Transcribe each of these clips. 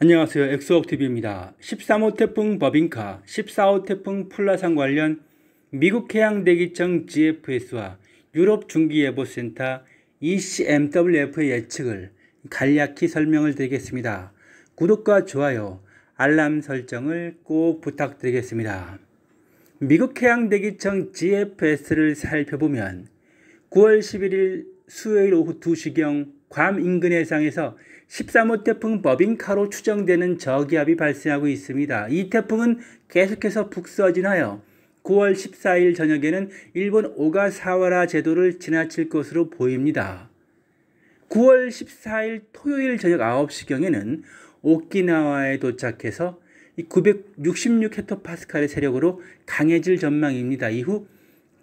안녕하세요. 엑소옥TV입니다. 13호 태풍 버빙카, 14호 태풍 플라상 관련 미국 해양대기청 GFS와 유럽 중기예보센터 ECMWF의 예측을 간략히 설명을 드리겠습니다. 구독과 좋아요, 알람 설정을 꼭 부탁드리겠습니다. 미국 해양대기청 GFS를 살펴보면 9월 11일 수요일 오후 2시경 괌 인근 해상에서 13호 태풍 버빙카로 추정되는 저기압이 발생하고 있습니다. 이 태풍은 계속해서 북서진하여 9월 14일 저녁에는 일본 오가사와라 제도를 지나칠 것으로 보입니다. 9월 14일 토요일 저녁 9시경에는 오키나와에 도착해서 966헥토파스칼의 세력으로 강해질 전망입니다. 이후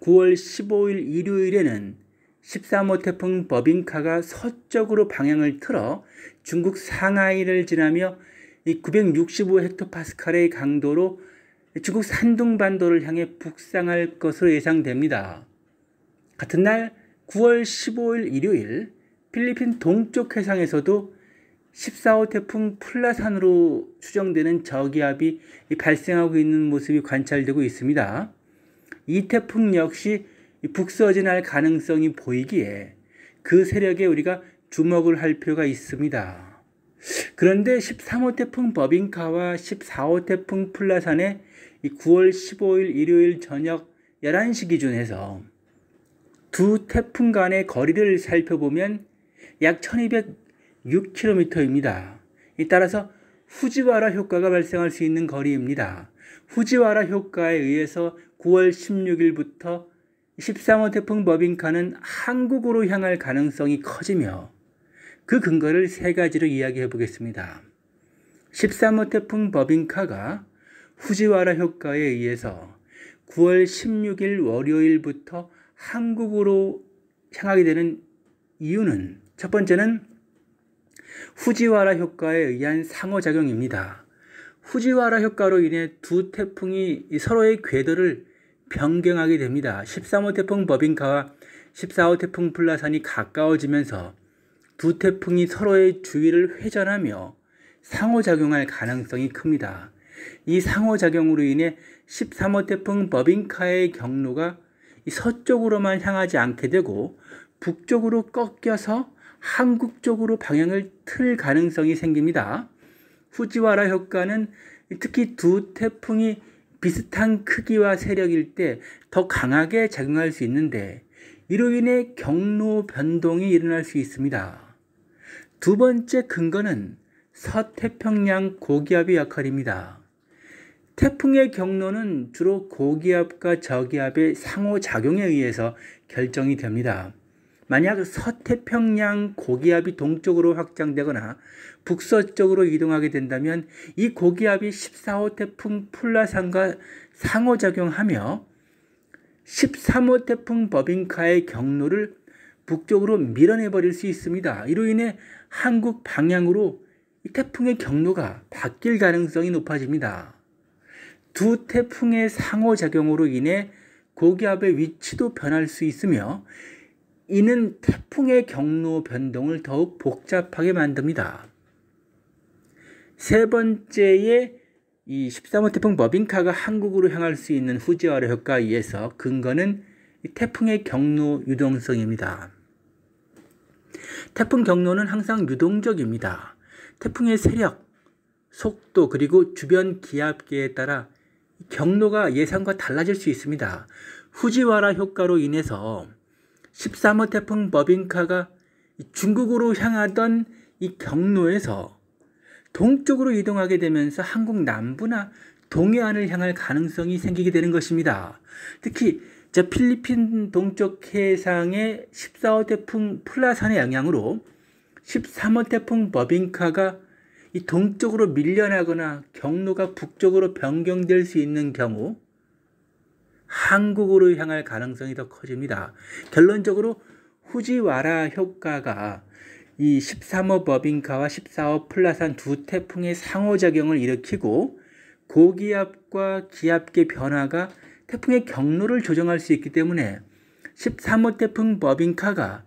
9월 15일 일요일에는 13호 태풍 버빙카가 서쪽으로 방향을 틀어 중국 상하이를 지나며 965헥토파스칼의 강도로 중국 산둥반도를 향해 북상할 것으로 예상됩니다. 같은 날 9월 15일 일요일 필리핀 동쪽 해상에서도 14호 태풍 플라산으로 추정되는 저기압이 발생하고 있는 모습이 관찰되고 있습니다. 이 태풍 역시 북서진할 가능성이 보이기에 그 세력에 우리가 주목을 할 필요가 있습니다. 그런데 13호 태풍 버빙카와 14호 태풍 플라산의 9월 15일 일요일 저녁 11시 기준에서 두 태풍 간의 거리를 살펴보면 약 1206km입니다. 따라서 후지와라 효과가 발생할 수 있는 거리입니다. 후지와라 효과에 의해서 9월 16일부터 13호 태풍 버빙카는 한국으로 향할 가능성이 커지며 그 근거를 세 가지로 이야기해 보겠습니다. 13호 태풍 버빙카가 후지와라 효과에 의해서 9월 16일 월요일부터 한국으로 향하게 되는 이유는 첫 번째는 후지와라 효과에 의한 상호작용입니다. 후지와라 효과로 인해 두 태풍이 서로의 궤도를 변경하게 됩니다. 13호 태풍 버빙카와 14호 태풍 플라산이 가까워지면서 두 태풍이 서로의 주위를 회전하며 상호작용할 가능성이 큽니다. 이 상호작용으로 인해 13호 태풍 버빙카의 경로가 서쪽으로만 향하지 않게 되고 북쪽으로 꺾여서 한국 쪽으로 방향을 틀 가능성이 생깁니다. 후지와라 효과는 특히 두 태풍이 비슷한 크기와 세력일 때 더 강하게 작용할 수 있는데 이로 인해 경로 변동이 일어날 수 있습니다. 두 번째 근거는 서태평양 고기압의 역할입니다. 태풍의 경로는 주로 고기압과 저기압의 상호작용에 의해서 결정이 됩니다. 만약 서태평양 고기압이 동쪽으로 확장되거나 북서쪽으로 이동하게 된다면 이 고기압이 14호 태풍 플라산과 상호작용하며 13호 태풍 버빙카의 경로를 북쪽으로 밀어내버릴 수 있습니다. 이로 인해 한국 방향으로 태풍의 경로가 바뀔 가능성이 높아집니다. 두 태풍의 상호작용으로 인해 고기압의 위치도 변할 수 있으며 이는 태풍의 경로 변동을 더욱 복잡하게 만듭니다. 세 번째의 이 13호 태풍 버빙카가 한국으로 향할 수 있는 후지와라 효과에 의해서 근거는 태풍의 경로 유동성입니다. 태풍 경로는 항상 유동적입니다. 태풍의 세력, 속도 그리고 주변 기압계에 따라 경로가 예상과 달라질 수 있습니다. 후지와라 효과로 인해서 13호 태풍 버빙카가 중국으로 향하던 이 경로에서 동쪽으로 이동하게 되면서 한국 남부나 동해안을 향할 가능성이 생기게 되는 것입니다. 특히 저 필리핀 동쪽 해상의 14호 태풍 플라산의 영향으로 13호 태풍 버빙카가 이 동쪽으로 밀려나거나 경로가 북쪽으로 변경될 수 있는 경우 한국으로 향할 가능성이 더 커집니다. 결론적으로 후지와라 효과가 이 13호 버빙카와 14호 플라산 두 태풍의 상호작용을 일으키고 고기압과 기압계 변화가 태풍의 경로를 조정할 수 있기 때문에 13호 태풍 버빙카가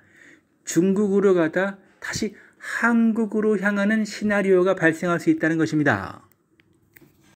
중국으로 가다 다시 한국으로 향하는 시나리오가 발생할 수 있다는 것입니다.